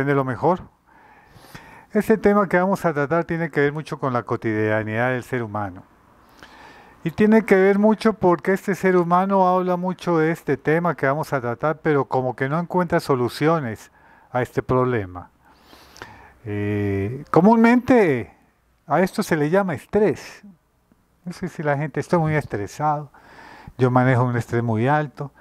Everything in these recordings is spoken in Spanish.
de lo mejor. Este tema que vamos a tratar tiene que ver mucho con la cotidianidad del ser humano. Y tiene que ver mucho porque este ser humano habla mucho de este tema que vamos a tratar, pero como que no encuentra soluciones a este problema. Eh, comúnmente a esto se le llama estrés. No sé si la gente está muy estresado, yo manejo un estrés muy alto,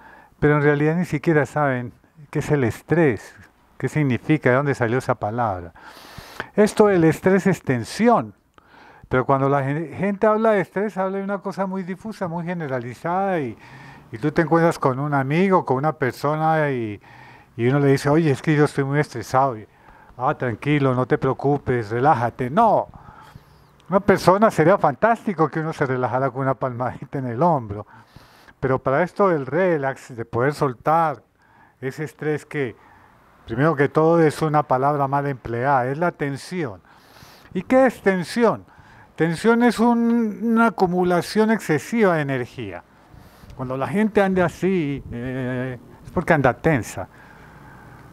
pero en realidad ni siquiera saben qué es el estrés, ¿Qué significa? ¿De dónde salió esa palabra? Esto del estrés es tensión. Pero cuando la gente habla de estrés, habla de una cosa muy difusa, muy generalizada, y, tú te encuentras con un amigo, con una persona, y, uno le dice, oye, es que yo estoy muy estresado. ah, tranquilo, no te preocupes, relájate. No, una persona sería fantástico que uno se relajara con una palmadita en el hombro. Pero para esto del relax, de poder soltar ese estrés que Primero que todo es una palabra mal empleada, es la tensión. ¿Y qué es tensión? Tensión es una acumulación excesiva de energía. Cuando la gente anda así, eh, es porque anda tensa.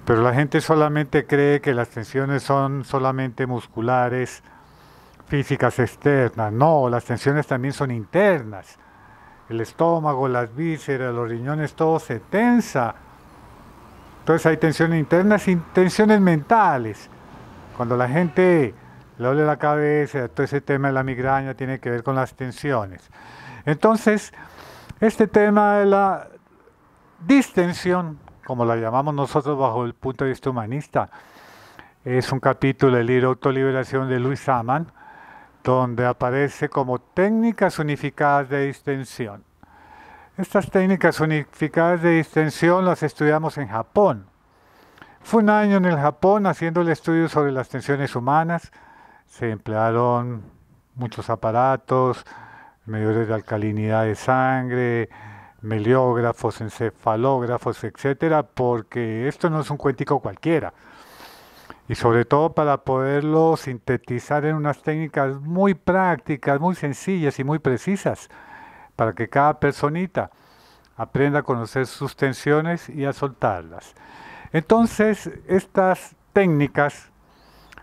Pero la gente solamente cree que las tensiones son solamente musculares, físicas externas. No, las tensiones también son internas. El estómago, las vísceras, los riñones, todo se tensa entonces hay tensiones internas y tensiones mentales. Cuando la gente le duele la cabeza, todo ese tema de la migraña tiene que ver con las tensiones. Entonces, este tema de la distensión, como la llamamos nosotros bajo el punto de vista humanista, es un capítulo del libro Autoliberación de Luis Aman, donde aparece como técnicas unificadas de distensión. Estas técnicas unificadas de distensión las estudiamos en Japón. Fue un año en el Japón haciendo el estudio sobre las tensiones humanas. Se emplearon muchos aparatos, medidores de alcalinidad de sangre, meliógrafos, encefalógrafos, etcétera, porque esto no es un cuéntico cualquiera. Y sobre todo para poderlo sintetizar en unas técnicas muy prácticas, muy sencillas y muy precisas para que cada personita aprenda a conocer sus tensiones y a soltarlas. Entonces, estas técnicas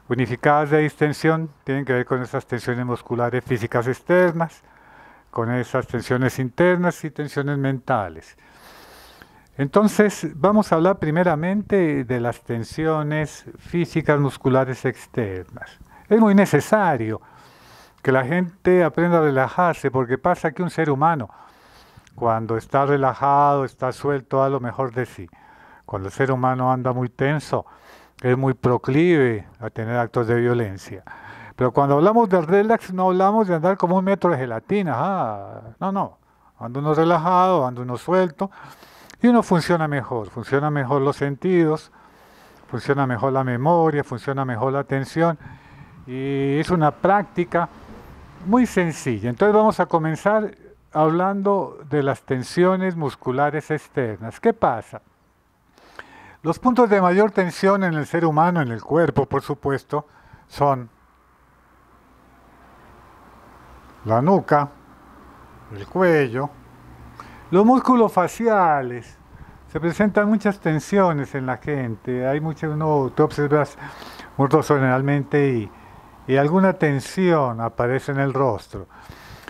unificadas de distensión tienen que ver con esas tensiones musculares físicas externas, con esas tensiones internas y tensiones mentales. Entonces, vamos a hablar primeramente de las tensiones físicas musculares externas. Es muy necesario que la gente aprenda a relajarse, porque pasa que un ser humano, cuando está relajado, está suelto, a lo mejor de sí. Cuando el ser humano anda muy tenso, es muy proclive a tener actos de violencia. Pero cuando hablamos del relax, no hablamos de andar como un metro de gelatina. Ah, no, no. Anda uno relajado, anda uno suelto. Y uno funciona mejor. Funciona mejor los sentidos, funciona mejor la memoria, funciona mejor la atención. Y es una práctica muy sencilla. Entonces vamos a comenzar hablando de las tensiones musculares externas. ¿Qué pasa? Los puntos de mayor tensión en el ser humano, en el cuerpo, por supuesto, son la nuca, el cuello, los músculos faciales. Se presentan muchas tensiones en la gente. Hay muchas, uno te observas muy generalmente y y alguna tensión aparece en el rostro.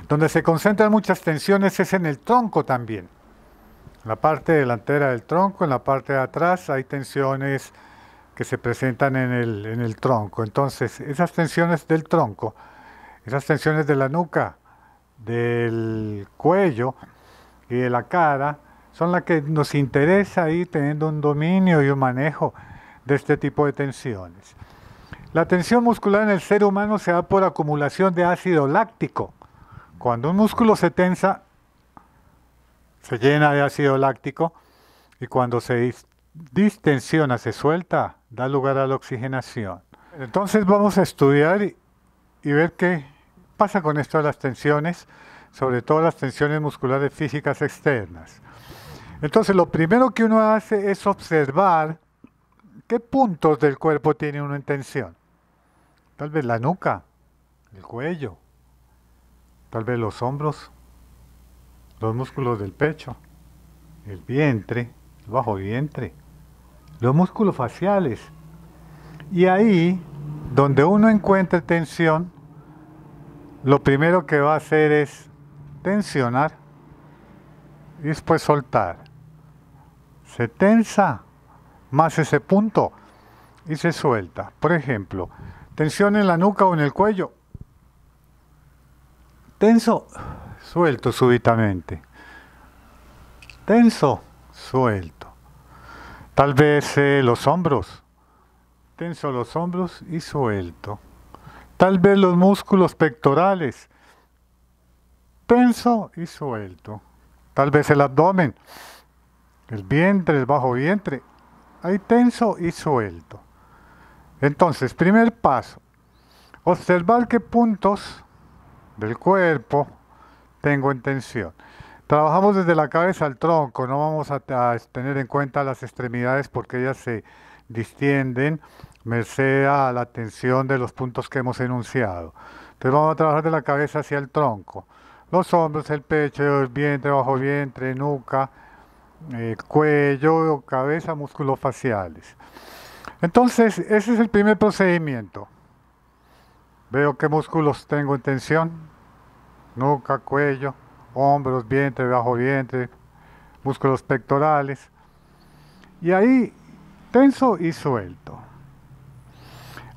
Donde se concentran muchas tensiones es en el tronco también. En la parte delantera del tronco, en la parte de atrás hay tensiones que se presentan en el, en el tronco. Entonces, esas tensiones del tronco, esas tensiones de la nuca, del cuello y de la cara, son las que nos interesa ir teniendo un dominio y un manejo de este tipo de tensiones. La tensión muscular en el ser humano se da por acumulación de ácido láctico. Cuando un músculo se tensa, se llena de ácido láctico y cuando se distensiona, se suelta, da lugar a la oxigenación. Entonces vamos a estudiar y, ver qué pasa con esto de las tensiones, sobre todo las tensiones musculares físicas externas. Entonces lo primero que uno hace es observar qué puntos del cuerpo tiene uno en tensión. Tal vez la nuca, el cuello, tal vez los hombros, los músculos del pecho, el vientre, el bajo vientre, los músculos faciales. Y ahí, donde uno encuentra tensión, lo primero que va a hacer es tensionar y después soltar. Se tensa más ese punto y se suelta. Por ejemplo, Tensión en la nuca o en el cuello. Tenso, suelto súbitamente. Tenso, suelto. Tal vez eh, los hombros. Tenso los hombros y suelto. Tal vez los músculos pectorales. Tenso y suelto. Tal vez el abdomen, el vientre, el bajo vientre. Ahí tenso y suelto. Entonces, primer paso, observar qué puntos del cuerpo tengo en tensión. Trabajamos desde la cabeza al tronco, no vamos a, tener en cuenta las extremidades porque ellas se distienden merced a la tensión de los puntos que hemos enunciado. Entonces vamos a trabajar de la cabeza hacia el tronco. Los hombros, el pecho, el vientre, bajo vientre, nuca, eh, cuello, cabeza, músculos faciales. Entonces, ese es el primer procedimiento. Veo qué músculos tengo en tensión. Nuca, cuello, hombros, vientre, bajo vientre, músculos pectorales. Y ahí tenso y suelto.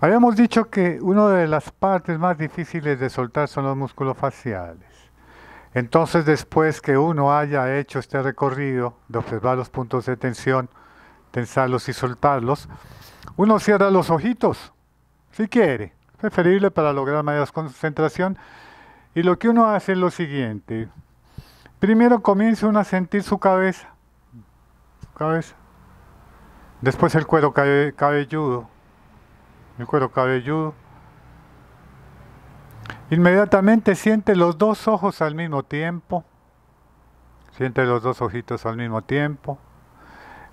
Habíamos dicho que una de las partes más difíciles de soltar son los músculos faciales. Entonces, después que uno haya hecho este recorrido de observar los puntos de tensión, tensarlos y soltarlos, uno cierra los ojitos, si quiere, preferible para lograr mayor concentración. Y lo que uno hace es lo siguiente. Primero comienza uno a sentir su cabeza, cabeza. Después el cuero cabelludo, el cuero cabelludo. Inmediatamente siente los dos ojos al mismo tiempo. Siente los dos ojitos al mismo tiempo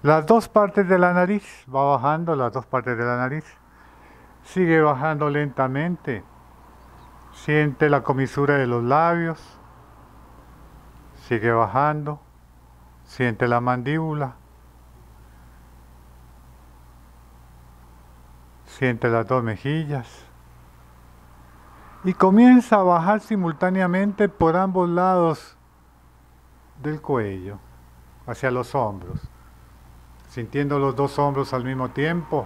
las dos partes de la nariz, va bajando las dos partes de la nariz, sigue bajando lentamente, siente la comisura de los labios, sigue bajando, siente la mandíbula, siente las dos mejillas y comienza a bajar simultáneamente por ambos lados del cuello hacia los hombros sintiendo los dos hombros al mismo tiempo,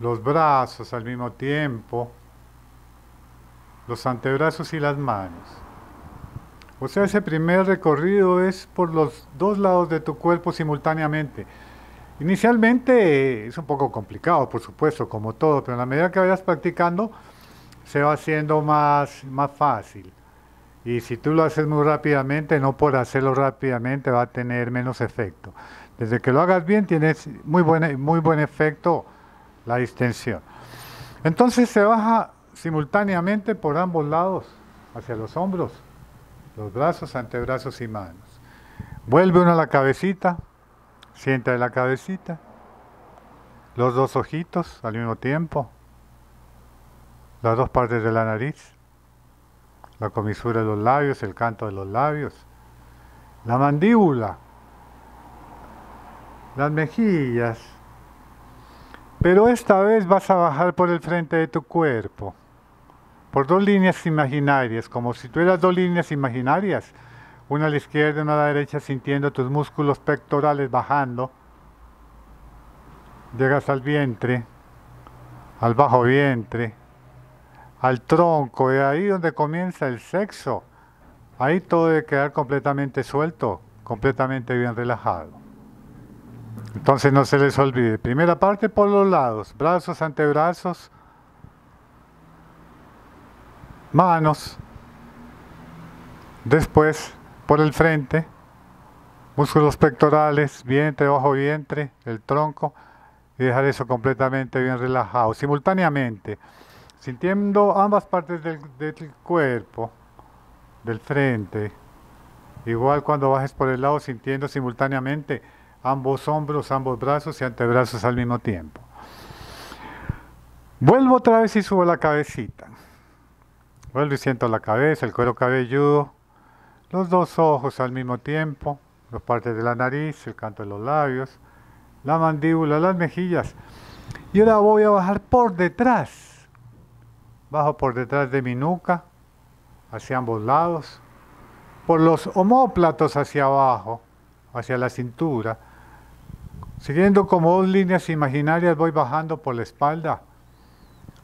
los brazos al mismo tiempo, los antebrazos y las manos. O sea, ese primer recorrido es por los dos lados de tu cuerpo simultáneamente. Inicialmente es un poco complicado, por supuesto, como todo, pero en la medida que vayas practicando, se va haciendo más, más fácil. Y si tú lo haces muy rápidamente, no por hacerlo rápidamente va a tener menos efecto. Desde que lo hagas bien tienes muy buen, muy buen efecto la distensión. Entonces se baja simultáneamente por ambos lados, hacia los hombros, los brazos, antebrazos y manos. Vuelve uno a la cabecita, sienta de la cabecita, los dos ojitos al mismo tiempo, las dos partes de la nariz la comisura de los labios, el canto de los labios, la mandíbula, las mejillas. Pero esta vez vas a bajar por el frente de tu cuerpo, por dos líneas imaginarias, como si tuvieras dos líneas imaginarias, una a la izquierda y una a la derecha, sintiendo tus músculos pectorales bajando. Llegas al vientre, al bajo vientre, al tronco, y ahí donde comienza el sexo. Ahí todo debe quedar completamente suelto, completamente bien relajado. Entonces no se les olvide. Primera parte por los lados, brazos, antebrazos, manos. Después por el frente, músculos pectorales, vientre, bajo vientre, el tronco y dejar eso completamente bien relajado. Simultáneamente sintiendo ambas partes del, cuerpo, del frente. Igual cuando bajes por el lado, sintiendo simultáneamente ambos hombros, ambos brazos y antebrazos al mismo tiempo. Vuelvo otra vez y subo la cabecita. Vuelvo y siento la cabeza, el cuero cabelludo, los dos ojos al mismo tiempo, las partes de la nariz, el canto de los labios, la mandíbula, las mejillas. Y ahora voy a bajar por detrás bajo por detrás de mi nuca, hacia ambos lados, por los homóplatos hacia abajo, hacia la cintura. Siguiendo como dos líneas imaginarias voy bajando por la espalda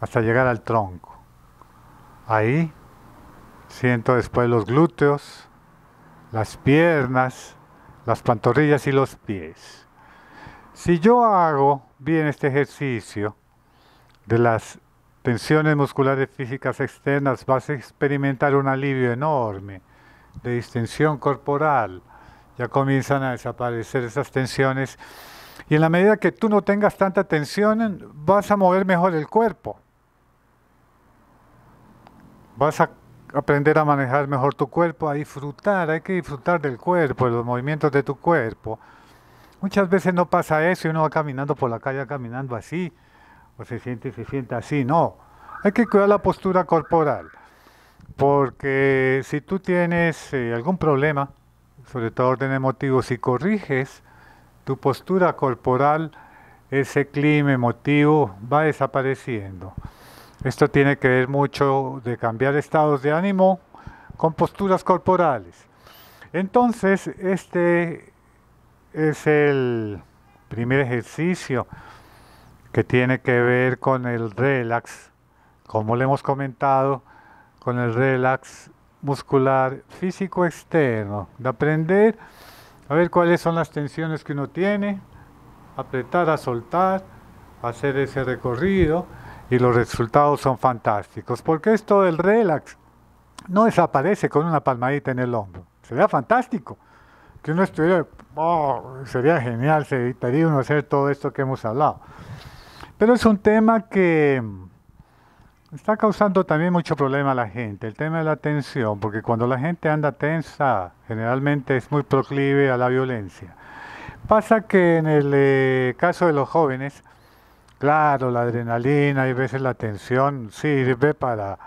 hasta llegar al tronco. Ahí siento después los glúteos, las piernas, las pantorrillas y los pies. Si yo hago bien este ejercicio de las tensiones musculares físicas externas, vas a experimentar un alivio enorme de distensión corporal. Ya comienzan a desaparecer esas tensiones. Y en la medida que tú no tengas tanta tensión, vas a mover mejor el cuerpo. Vas a aprender a manejar mejor tu cuerpo, a disfrutar. Hay que disfrutar del cuerpo, de los movimientos de tu cuerpo. Muchas veces no pasa eso y uno va caminando por la calle, caminando así o pues se siente se sienta así, no. Hay que cuidar la postura corporal, porque si tú tienes eh, algún problema, sobre todo orden emotivo, si corriges tu postura corporal, ese clima emotivo va desapareciendo. Esto tiene que ver mucho de cambiar estados de ánimo con posturas corporales. Entonces, este es el primer ejercicio que tiene que ver con el relax, como le hemos comentado, con el relax muscular físico externo, de aprender a ver cuáles son las tensiones que uno tiene, apretar a soltar, hacer ese recorrido y los resultados son fantásticos, porque esto del relax no desaparece con una palmadita en el hombro, sería fantástico que uno estuviera, sería genial, se evitaría uno hacer todo esto que hemos hablado. Pero es un tema que está causando también mucho problema a la gente, el tema de la tensión, porque cuando la gente anda tensa, generalmente es muy proclive a la violencia. Pasa que en el eh, caso de los jóvenes, claro, la adrenalina y a veces la tensión sirve para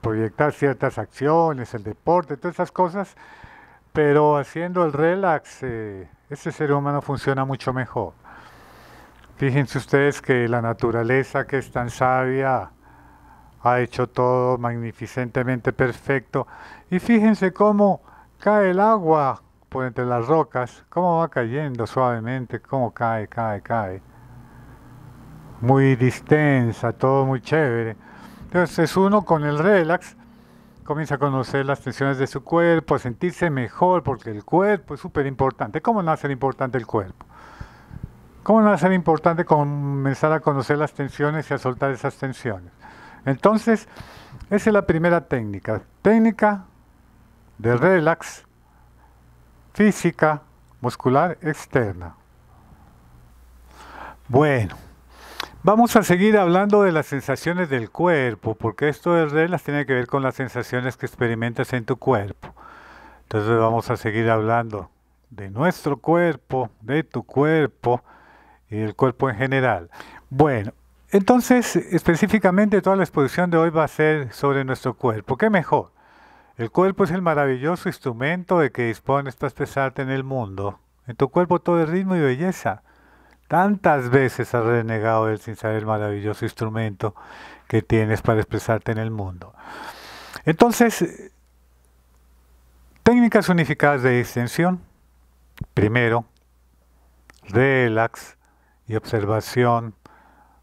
proyectar ciertas acciones, el deporte, todas esas cosas, pero haciendo el relax, eh, ese ser humano funciona mucho mejor. Fíjense ustedes que la naturaleza que es tan sabia ha hecho todo magnificentemente perfecto. Y fíjense cómo cae el agua por entre las rocas, cómo va cayendo suavemente, cómo cae, cae, cae. Muy distensa, todo muy chévere. Entonces uno con el relax comienza a conocer las tensiones de su cuerpo, a sentirse mejor, porque el cuerpo es súper importante. ¿Cómo no el importante el cuerpo? ¿Cómo no va a ser importante comenzar a conocer las tensiones y a soltar esas tensiones? Entonces, esa es la primera técnica. Técnica de relax física muscular externa. Bueno, vamos a seguir hablando de las sensaciones del cuerpo, porque esto de relax tiene que ver con las sensaciones que experimentas en tu cuerpo. Entonces vamos a seguir hablando de nuestro cuerpo, de tu cuerpo, y el cuerpo en general. Bueno, entonces específicamente toda la exposición de hoy va a ser sobre nuestro cuerpo. ¿Qué mejor? El cuerpo es el maravilloso instrumento de que dispones para expresarte en el mundo. En tu cuerpo todo es ritmo y belleza. Tantas veces has renegado él sin saber el maravilloso instrumento que tienes para expresarte en el mundo. Entonces, técnicas unificadas de extensión. Primero, relax y observación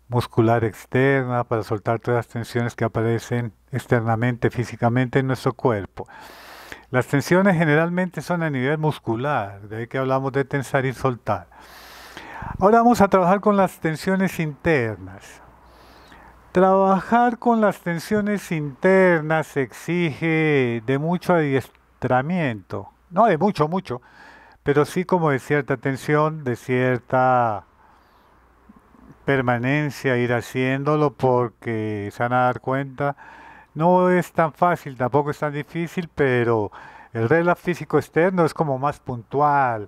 muscular externa para soltar todas las tensiones que aparecen externamente, físicamente en nuestro cuerpo. Las tensiones generalmente son a nivel muscular, de ahí que hablamos de tensar y soltar. Ahora vamos a trabajar con las tensiones internas. Trabajar con las tensiones internas exige de mucho adiestramiento, no de mucho, mucho, pero sí como de cierta tensión, de cierta permanencia ir haciéndolo porque se van a dar cuenta. No es tan fácil, tampoco es tan difícil, pero el reloj físico externo es como más puntual.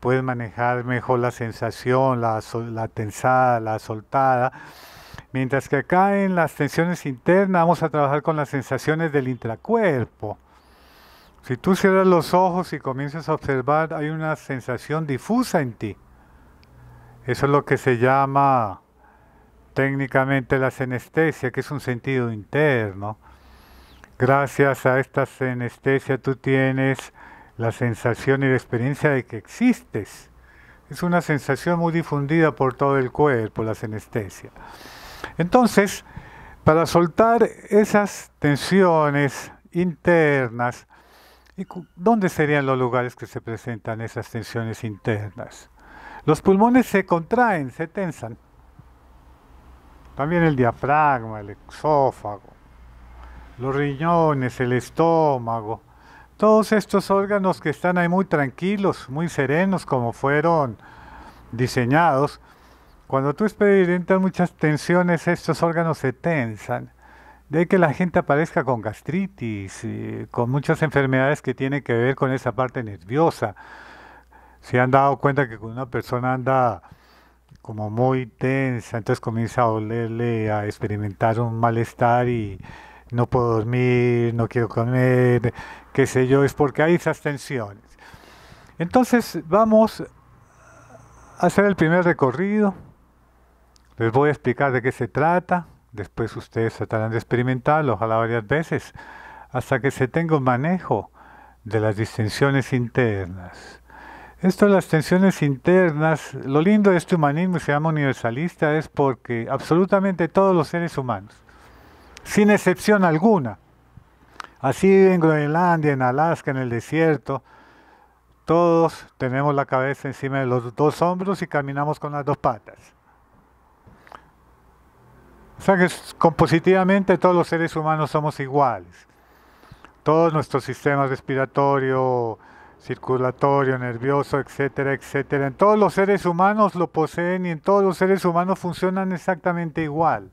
Puedes manejar mejor la sensación, la, la tensada, la soltada. Mientras que acá en las tensiones internas vamos a trabajar con las sensaciones del intracuerpo. Si tú cierras los ojos y comienzas a observar, hay una sensación difusa en ti. Eso es lo que se llama técnicamente la senestesia, que es un sentido interno. Gracias a esta senestesia tú tienes la sensación y la experiencia de que existes. Es una sensación muy difundida por todo el cuerpo, la senestesia. Entonces, para soltar esas tensiones internas, ¿dónde serían los lugares que se presentan esas tensiones internas? Los pulmones se contraen, se tensan. También el diafragma, el exófago, los riñones, el estómago. Todos estos órganos que están ahí muy tranquilos, muy serenos, como fueron diseñados. Cuando tú experimentas muchas tensiones, estos órganos se tensan. De que la gente aparezca con gastritis, eh, con muchas enfermedades que tienen que ver con esa parte nerviosa se han dado cuenta que cuando una persona anda como muy tensa, entonces comienza a dolerle, a experimentar un malestar y no puedo dormir, no quiero comer, qué sé yo, es porque hay esas tensiones. Entonces vamos a hacer el primer recorrido, les voy a explicar de qué se trata, después ustedes tratarán de experimentarlo, ojalá varias veces, hasta que se tenga un manejo de las distensiones internas. Esto de las tensiones internas, lo lindo de este humanismo se llama universalista es porque absolutamente todos los seres humanos, sin excepción alguna, así en Groenlandia, en Alaska, en el desierto, todos tenemos la cabeza encima de los dos hombros y caminamos con las dos patas. O sea que compositivamente todos los seres humanos somos iguales. Todos nuestros sistemas respiratorio, circulatorio, nervioso, etcétera, etcétera. En todos los seres humanos lo poseen y en todos los seres humanos funcionan exactamente igual.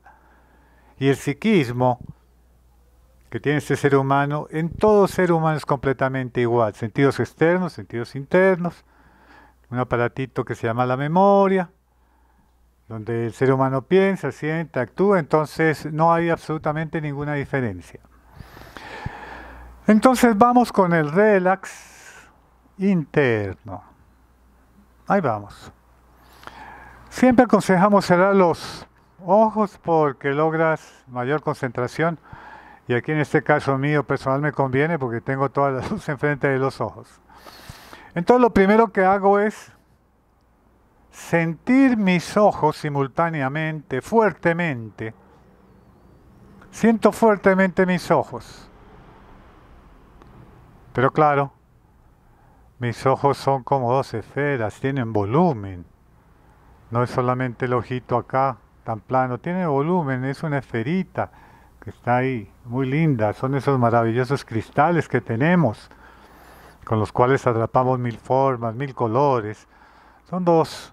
Y el psiquismo que tiene este ser humano, en todo ser humano es completamente igual. Sentidos externos, sentidos internos, un aparatito que se llama la memoria, donde el ser humano piensa, siente, actúa, entonces no hay absolutamente ninguna diferencia. Entonces vamos con el relax interno. Ahí vamos. Siempre aconsejamos cerrar los ojos porque logras mayor concentración. Y aquí en este caso mío personal me conviene porque tengo toda la luz enfrente de los ojos. Entonces lo primero que hago es sentir mis ojos simultáneamente, fuertemente. Siento fuertemente mis ojos. Pero claro, mis ojos son como dos esferas, tienen volumen. No es solamente el ojito acá, tan plano, tiene volumen, es una esferita que está ahí, muy linda. Son esos maravillosos cristales que tenemos, con los cuales atrapamos mil formas, mil colores. Son dos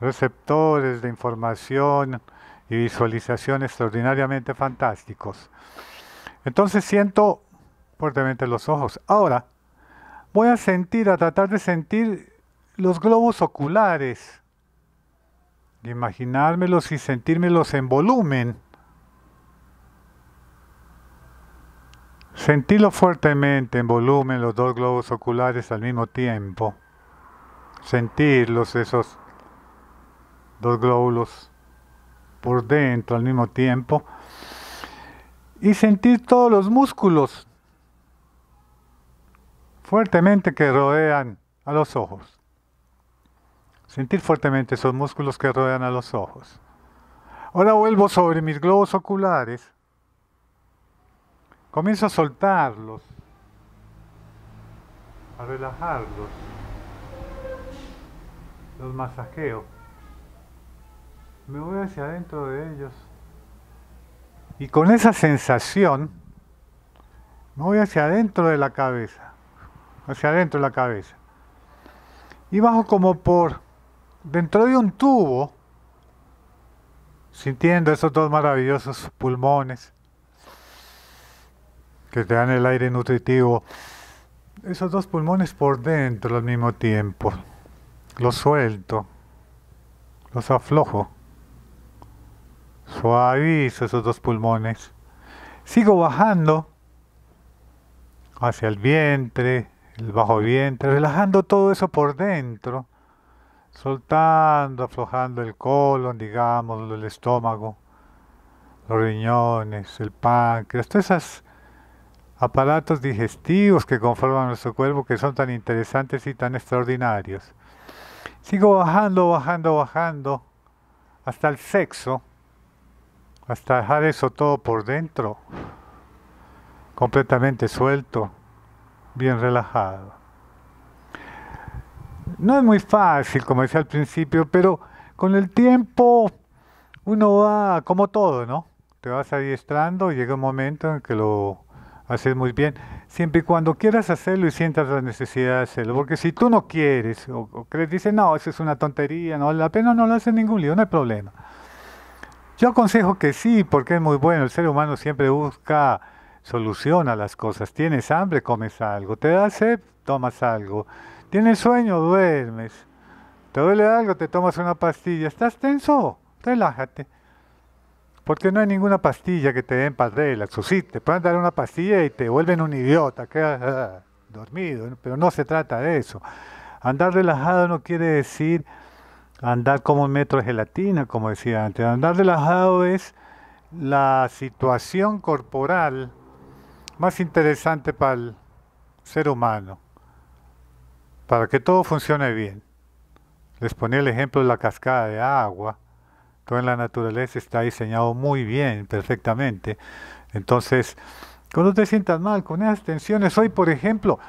receptores de información y visualización extraordinariamente fantásticos. Entonces siento fuertemente los ojos. Ahora, voy a sentir, a tratar de sentir los globos oculares, de imaginármelos y sentírmelos en volumen. Sentirlo fuertemente en volumen los dos globos oculares al mismo tiempo. Sentirlos esos dos glóbulos por dentro al mismo tiempo. Y sentir todos los músculos fuertemente que rodean a los ojos. Sentir fuertemente esos músculos que rodean a los ojos. Ahora vuelvo sobre mis globos oculares. Comienzo a soltarlos, a relajarlos. Los masajeo. Me voy hacia adentro de ellos. Y con esa sensación, me voy hacia adentro de la cabeza hacia adentro de la cabeza. Y bajo como por dentro de un tubo, sintiendo esos dos maravillosos pulmones que te dan el aire nutritivo, esos dos pulmones por dentro al mismo tiempo, los suelto, los aflojo, suavizo esos dos pulmones, sigo bajando hacia el vientre, el bajo vientre, relajando todo eso por dentro, soltando, aflojando el colon, digamos, el estómago, los riñones, el páncreas, todos esos aparatos digestivos que conforman nuestro cuerpo que son tan interesantes y tan extraordinarios. Sigo bajando, bajando, bajando hasta el sexo, hasta dejar eso todo por dentro, completamente suelto bien relajado. No es muy fácil, como decía al principio, pero con el tiempo uno va como todo, ¿no? Te vas adiestrando, y llega un momento en que lo haces muy bien, siempre y cuando quieras hacerlo y sientas la necesidad de hacerlo. Porque si tú no quieres o, o crees, dices, no, eso es una tontería, no vale la pena, no lo haces ningún lío, no hay problema. Yo aconsejo que sí, porque es muy bueno. El ser humano siempre busca soluciona las cosas. Tienes hambre, comes algo. Te da sed, tomas algo. Tienes sueño, duermes. Te duele algo, te tomas una pastilla. ¿Estás tenso? Relájate. Porque no hay ninguna pastilla que te den para relax. O sí, te pueden dar una pastilla y te vuelven un idiota, quedas ah, dormido. Pero no se trata de eso. Andar relajado no quiere decir andar como un metro de gelatina, como decía antes. Andar relajado es la situación corporal más interesante para el ser humano, para que todo funcione bien. Les ponía el ejemplo de la cascada de agua. Todo en la naturaleza está diseñado muy bien, perfectamente. Entonces, cuando te sientas mal con esas tensiones, hoy por ejemplo,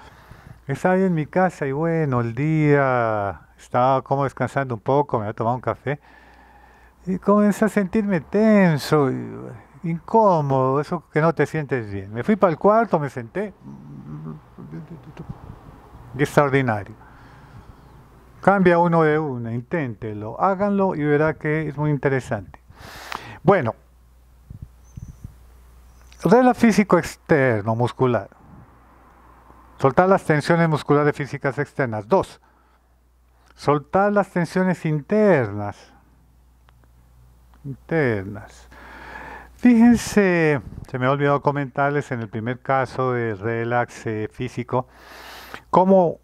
estaba en mi casa y bueno, el día estaba como descansando un poco, me había tomado un café y comencé a sentirme tenso incómodo, eso que no te sientes bien. Me fui para el cuarto, me senté. Extraordinario. Cambia uno de una, inténtelo, háganlo y verá que es muy interesante. Bueno, regla físico externo muscular. Soltar las tensiones musculares físicas externas. Dos, soltar las tensiones internas. Internas. Fíjense, se me ha olvidado comentarles en el primer caso de relax eh, físico, cómo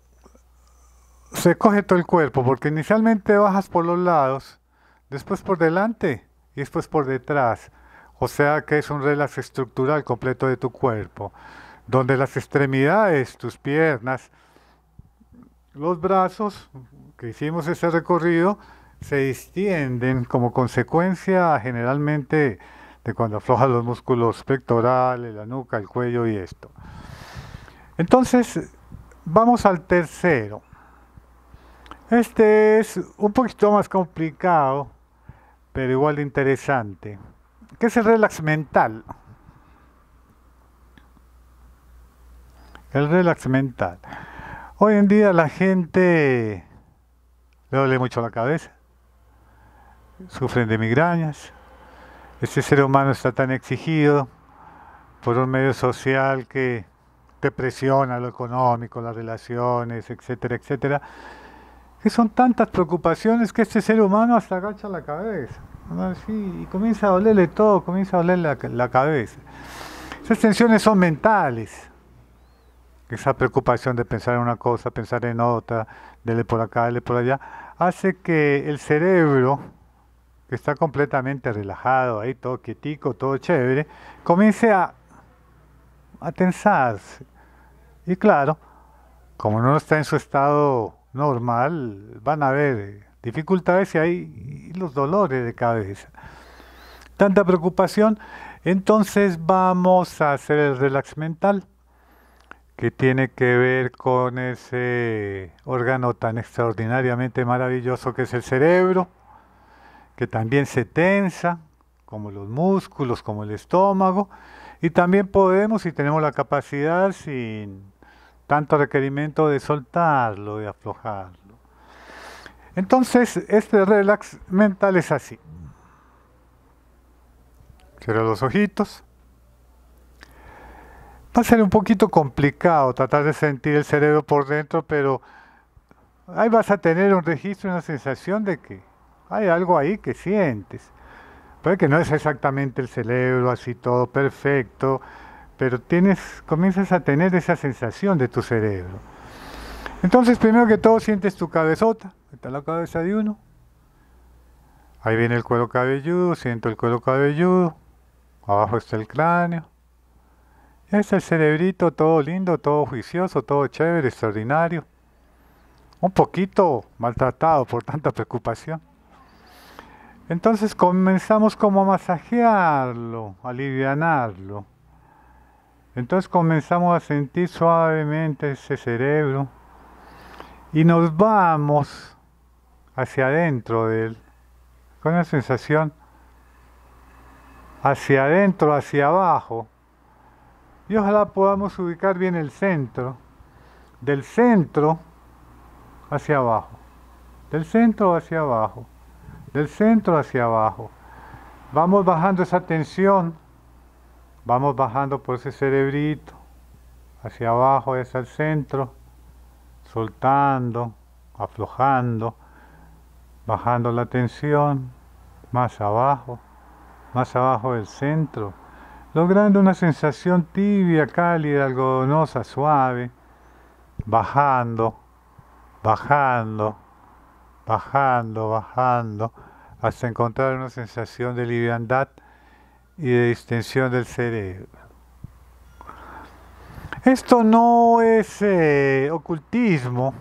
se coge todo el cuerpo, porque inicialmente bajas por los lados, después por delante y después por detrás. O sea que es un relax estructural completo de tu cuerpo, donde las extremidades, tus piernas, los brazos, que hicimos ese recorrido, se distienden como consecuencia generalmente cuando afloja los músculos pectorales, la nuca, el cuello y esto. Entonces, vamos al tercero. Este es un poquito más complicado, pero igual interesante, que es el relax mental. El relax mental. Hoy en día la gente le duele mucho la cabeza, sufren de migrañas, este ser humano está tan exigido por un medio social que te presiona lo económico, las relaciones, etcétera, etcétera, que son tantas preocupaciones que este ser humano hasta agacha la cabeza. y comienza a dolerle todo, comienza a dolerle la, la cabeza. Esas tensiones son mentales. Esa preocupación de pensar en una cosa, pensar en otra, dele por acá, dele por allá, hace que el cerebro que está completamente relajado, ahí todo quietico, todo chévere, comience a, a tensarse. Y claro, como no está en su estado normal, van a haber dificultades y hay los dolores de cabeza. Tanta preocupación, entonces vamos a hacer el relax mental que tiene que ver con ese órgano tan extraordinariamente maravilloso que es el cerebro que también se tensa, como los músculos, como el estómago, y también podemos, si tenemos la capacidad, sin tanto requerimiento de soltarlo, de aflojarlo. Entonces, este relax mental es así. Cierra los ojitos. Va a ser un poquito complicado tratar de sentir el cerebro por dentro, pero ahí vas a tener un registro, una sensación de que hay algo ahí que sientes. Puede que no es exactamente el cerebro, así todo perfecto, pero tienes, comienzas a tener esa sensación de tu cerebro. Entonces, primero que todo, sientes tu cabezota, está la cabeza de uno. Ahí viene el cuero cabelludo, siento el cuero cabelludo, abajo está el cráneo. Es está el cerebrito, todo lindo, todo juicioso, todo chévere, extraordinario. Un poquito maltratado por tanta preocupación. Entonces comenzamos como a masajearlo, alivianarlo. Entonces comenzamos a sentir suavemente ese cerebro y nos vamos hacia adentro de él, con la sensación hacia adentro, hacia abajo. Y ojalá podamos ubicar bien el centro, del centro hacia abajo, del centro hacia abajo del centro hacia abajo. Vamos bajando esa tensión, vamos bajando por ese cerebrito, hacia abajo es el centro, soltando, aflojando, bajando la tensión, más abajo, más abajo del centro, logrando una sensación tibia, cálida, algodonosa, suave, bajando, bajando bajando, bajando, hasta encontrar una sensación de liviandad y de distensión del cerebro. Esto no es eh, ocultismo,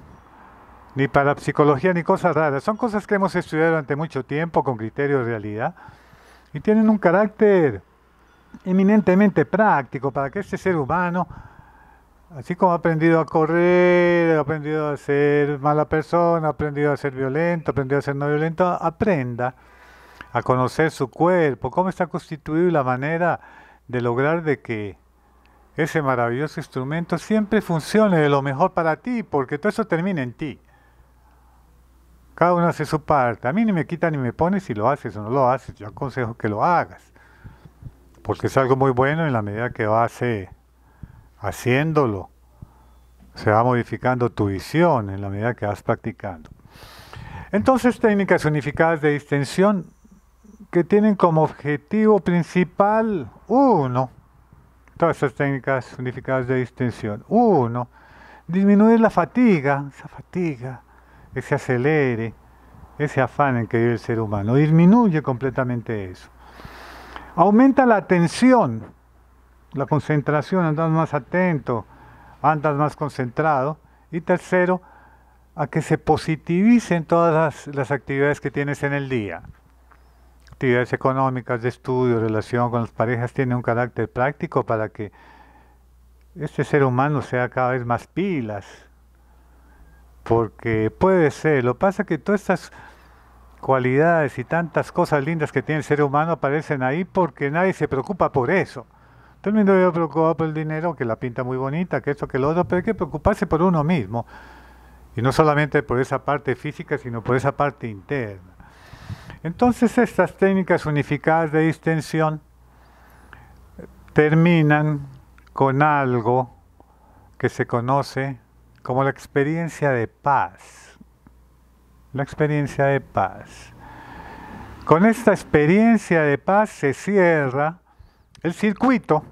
ni para psicología, ni cosas raras. Son cosas que hemos estudiado durante mucho tiempo con criterio de realidad y tienen un carácter eminentemente práctico para que este ser humano Así como ha aprendido a correr, ha aprendido a ser mala persona, ha aprendido a ser violento, ha aprendido a ser no violento, aprenda a conocer su cuerpo, cómo está constituido y la manera de lograr de que ese maravilloso instrumento siempre funcione de lo mejor para ti, porque todo eso termina en ti. Cada uno hace su parte. A mí ni me quita ni me pones si lo haces o no lo haces. Yo aconsejo que lo hagas, porque es algo muy bueno en la medida que va a ser haciéndolo, se va modificando tu visión en la medida que vas practicando. Entonces, técnicas unificadas de distensión que tienen como objetivo principal uno, todas estas técnicas unificadas de distensión, uno, disminuir la fatiga, esa fatiga, ese acelere, ese afán en que vive el ser humano, disminuye completamente eso. Aumenta la atención, la concentración, andas más atento, andas más concentrado. Y tercero, a que se positivicen todas las, actividades que tienes en el día. Actividades económicas, de estudio, relación con las parejas, tiene un carácter práctico para que este ser humano sea cada vez más pilas. Porque puede ser, lo pasa que todas estas cualidades y tantas cosas lindas que tiene el ser humano aparecen ahí porque nadie se preocupa por eso. Todo el preocupado por el dinero, que la pinta muy bonita, que esto, que lo otro, pero hay que preocuparse por uno mismo. Y no solamente por esa parte física, sino por esa parte interna. Entonces estas técnicas unificadas de distensión eh, terminan con algo que se conoce como la experiencia de paz. La experiencia de paz. Con esta experiencia de paz se cierra el circuito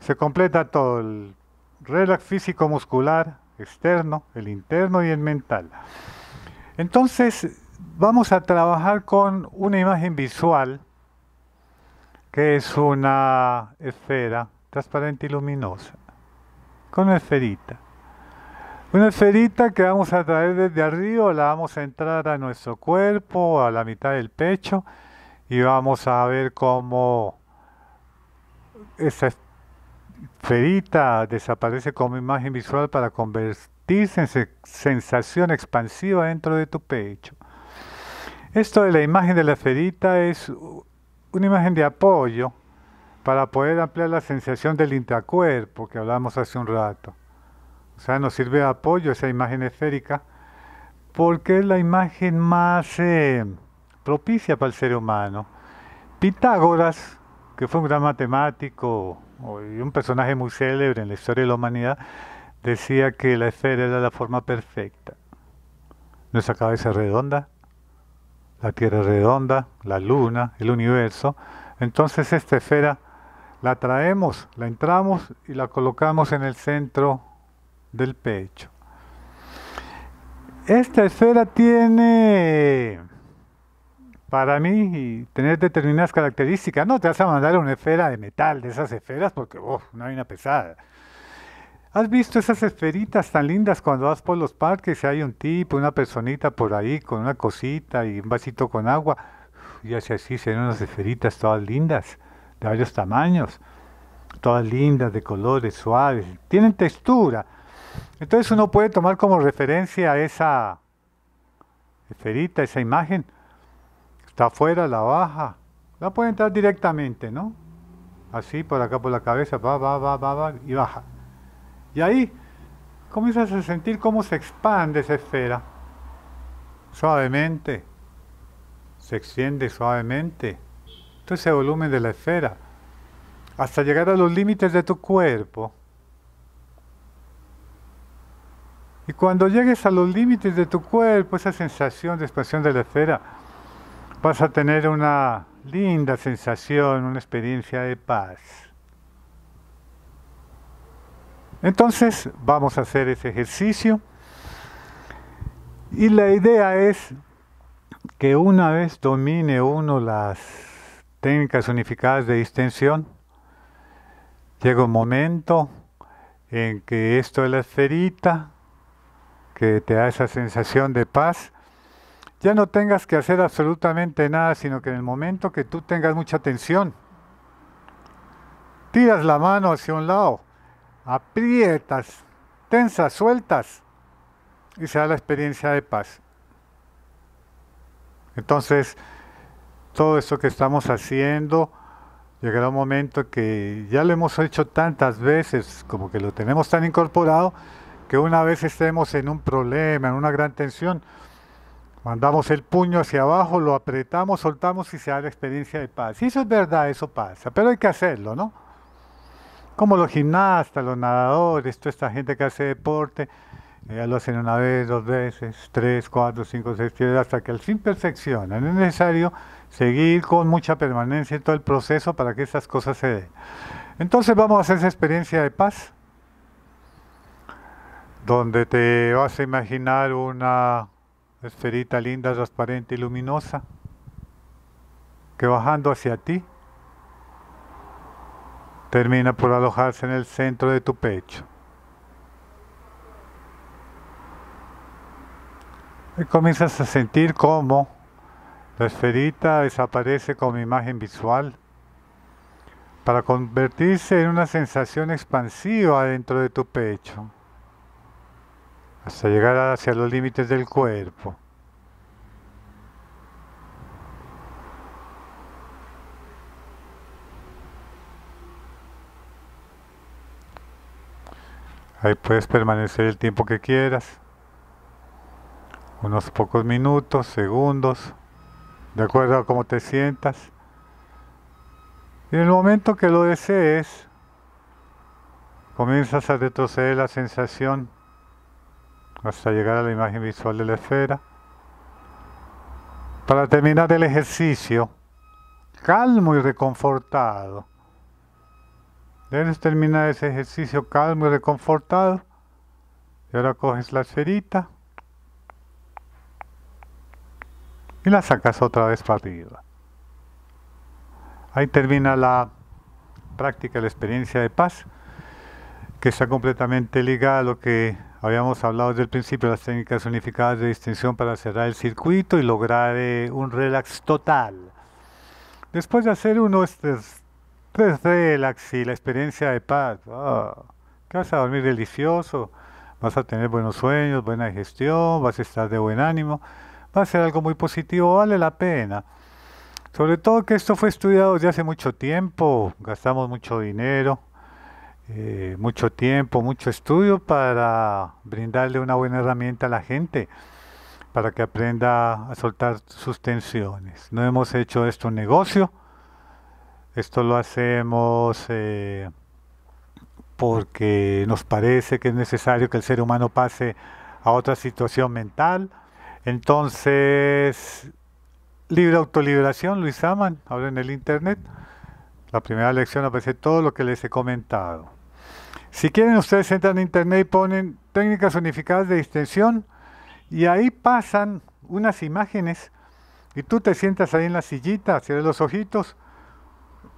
se completa todo el relax físico muscular externo, el interno y el mental. Entonces, vamos a trabajar con una imagen visual que es una esfera transparente y luminosa, con una esferita. Una esferita que vamos a traer desde arriba, la vamos a entrar a nuestro cuerpo, a la mitad del pecho, y vamos a ver cómo esa esferita desaparece como imagen visual para convertirse en sensación expansiva dentro de tu pecho. Esto de la imagen de la esferita es una imagen de apoyo para poder ampliar la sensación del intracuerpo que hablamos hace un rato. O sea, nos sirve de apoyo esa imagen esférica porque es la imagen más eh, propicia para el ser humano. Pitágoras que fue un gran matemático y un personaje muy célebre en la historia de la humanidad, decía que la esfera era la forma perfecta. Nuestra cabeza es redonda, la Tierra redonda, la Luna, el universo. Entonces esta esfera la traemos, la entramos y la colocamos en el centro del pecho. Esta esfera tiene para mí y tener determinadas características. No te vas a mandar una esfera de metal, de esas esferas, porque oh, no hay una pesada. ¿Has visto esas esferitas tan lindas cuando vas por los parques y hay un tipo, una personita por ahí con una cosita y un vasito con agua? Y así así, serían unas esferitas todas lindas, de varios tamaños, todas lindas, de colores suaves, tienen textura. Entonces uno puede tomar como referencia esa esferita, esa imagen está afuera, la baja. La puede entrar directamente, ¿no? Así, por acá, por la cabeza, va, va, va, va, va, y baja. Y ahí comienzas a sentir cómo se expande esa esfera. Suavemente. Se extiende suavemente. Todo ese volumen de la esfera. Hasta llegar a los límites de tu cuerpo. Y cuando llegues a los límites de tu cuerpo, esa sensación de expansión de la esfera, vas a tener una linda sensación, una experiencia de paz. Entonces vamos a hacer ese ejercicio y la idea es que una vez domine uno las técnicas unificadas de distensión, llega un momento en que esto de la esferita, que te da esa sensación de paz, ya no tengas que hacer absolutamente nada, sino que en el momento que tú tengas mucha tensión, tiras la mano hacia un lado, aprietas, tensas, sueltas y se da la experiencia de paz. Entonces, todo esto que estamos haciendo, llegará un momento que ya lo hemos hecho tantas veces, como que lo tenemos tan incorporado, que una vez estemos en un problema, en una gran tensión, Mandamos el puño hacia abajo, lo apretamos, soltamos y se da la experiencia de paz. Y eso es verdad, eso pasa, pero hay que hacerlo, ¿no? Como los gimnastas, los nadadores, toda esta gente que hace deporte, ya eh, lo hacen una vez, dos veces, tres, cuatro, cinco, seis, siete, hasta que al fin perfeccionan. Es necesario seguir con mucha permanencia en todo el proceso para que esas cosas se den. Entonces vamos a hacer esa experiencia de paz, donde te vas a imaginar una esferita linda, transparente y luminosa, que bajando hacia ti, termina por alojarse en el centro de tu pecho. Y comienzas a sentir cómo la esferita desaparece como imagen visual para convertirse en una sensación expansiva dentro de tu pecho hasta llegar hacia los límites del cuerpo. Ahí puedes permanecer el tiempo que quieras, unos pocos minutos, segundos, de acuerdo a cómo te sientas. Y en el momento que lo desees, comienzas a retroceder la sensación hasta llegar a la imagen visual de la esfera. Para terminar el ejercicio, calmo y reconfortado. Debes terminar ese ejercicio calmo y reconfortado. Y ahora coges la esferita y la sacas otra vez para arriba. Ahí termina la práctica, la experiencia de paz, que está completamente ligada a lo que Habíamos hablado desde el principio de las técnicas unificadas de distinción para cerrar el circuito y lograr eh, un relax total. Después de hacer unos tres, tres relax y la experiencia de paz, que ah, vas a dormir delicioso, vas a tener buenos sueños, buena digestión, vas a estar de buen ánimo, va a ser algo muy positivo, vale la pena. Sobre todo que esto fue estudiado desde hace mucho tiempo, gastamos mucho dinero, eh, mucho tiempo, mucho estudio para brindarle una buena herramienta a la gente para que aprenda a soltar sus tensiones. No hemos hecho esto un negocio, esto lo hacemos eh, porque nos parece que es necesario que el ser humano pase a otra situación mental. Entonces, libre autoliberación, Luis Aman, ahora en el Internet. La primera lección aparece todo lo que les he comentado. Si quieren, ustedes entran en internet y ponen técnicas unificadas de distensión y ahí pasan unas imágenes y tú te sientas ahí en la sillita, cierras los ojitos,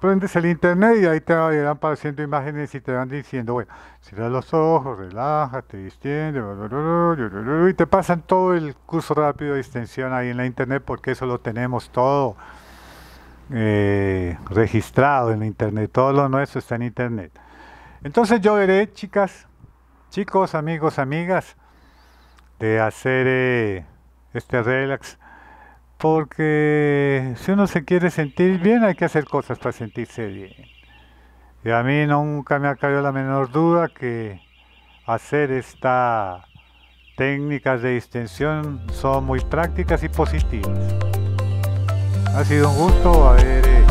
prendes el internet y ahí te van apareciendo imágenes y te van diciendo, bueno, cierra los ojos, relájate, distiende, y te pasan todo el curso rápido de distensión ahí en la internet porque eso lo tenemos todo eh, registrado en internet, todo lo nuestro está en internet. Entonces yo veré, chicas, chicos, amigos, amigas, de hacer eh, este relax. Porque si uno se quiere sentir bien, hay que hacer cosas para sentirse bien. Y a mí nunca me ha caído la menor duda que hacer estas técnicas de distensión son muy prácticas y positivas. Ha sido un gusto haber eh,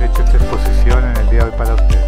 hecho esta exposición en el día de hoy para ustedes.